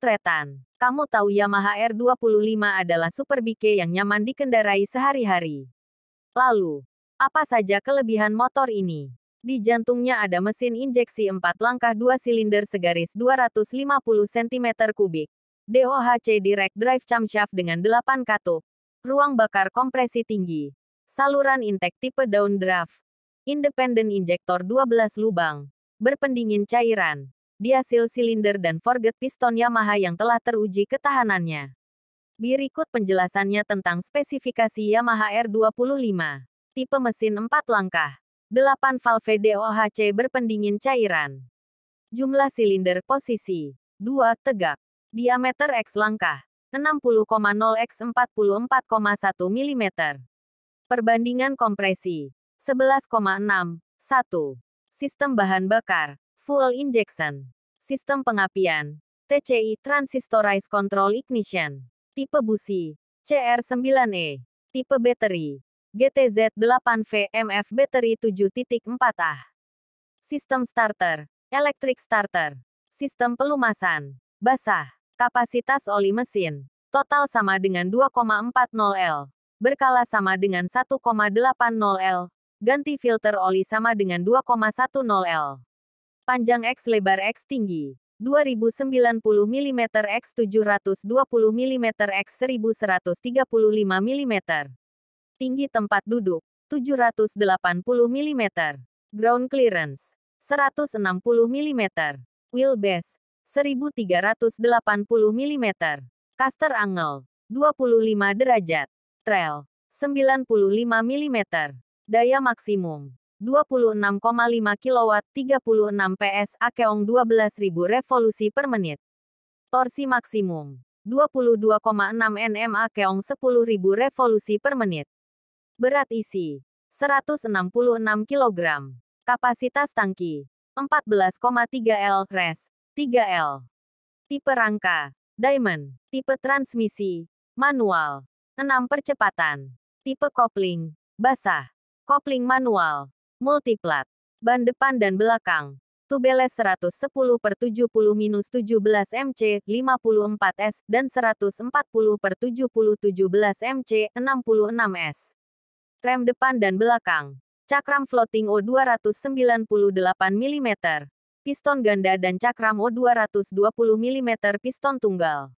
tretan. Kamu tahu Yamaha R25 adalah super bike yang nyaman dikendarai sehari-hari. Lalu, apa saja kelebihan motor ini? Di jantungnya ada mesin injeksi 4 langkah 2 silinder segaris 250 cm3. DOHC Direct Drive camshaft dengan 8 katup. Ruang bakar kompresi tinggi. Saluran intake tipe draft, Independent injektor 12 lubang. Berpendingin cairan diasil silinder dan forget piston Yamaha yang telah teruji ketahanannya. Berikut penjelasannya tentang spesifikasi Yamaha R25. Tipe mesin 4 langkah. 8 valve DOHC berpendingin cairan. Jumlah silinder posisi. 2 tegak. Diameter X langkah. 60,0 x 44,1 mm. Perbandingan kompresi 11,6 1. Sistem bahan bakar full injection Sistem pengapian. TCI Transistorized Control Ignition. Tipe busi. CR9E. Tipe bateri. GTZ8V MF bateri 7.4Ah. Sistem starter. Electric starter. Sistem pelumasan. Basah. Kapasitas oli mesin. Total sama dengan 2,40L. Berkala sama dengan 1,80L. Ganti filter oli sama dengan 2,10L panjang X lebar X tinggi, 2090 mm x 720 mm x 1135 mm. Tinggi tempat duduk, 780 mm. Ground clearance, 160 mm. Wheelbase, 1380 mm. Caster angle, 25 derajat. Trail, 95 mm. Daya maksimum, 26,5 kW 36 PS Akeong 12.000 revolusi per menit. Torsi maksimum 22,6 Nm Akeong 10.000 revolusi per menit. Berat isi 166 kg. Kapasitas tangki 14,3 L res 3 L. Tipe rangka Diamond. Tipe transmisi manual. 6 percepatan. Tipe kopling basah. Kopling manual. Multiplat. Ban depan dan belakang. tubeless 110 per 70 minus 17 MC, 54 S, dan 140 per 70 17 MC, 66 S. Rem depan dan belakang. Cakram floating O 298 mm. Piston ganda dan cakram O 220 mm piston tunggal.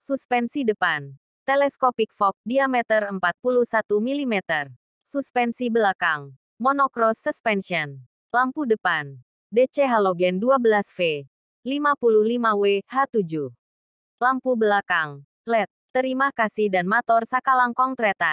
Suspensi depan. Teleskopik fork diameter 41 mm. Suspensi belakang Monocross suspension. Lampu depan. DC halogen 12V. w h 7 Lampu belakang. LED. Terima kasih dan motor Sakalangkong Tretan.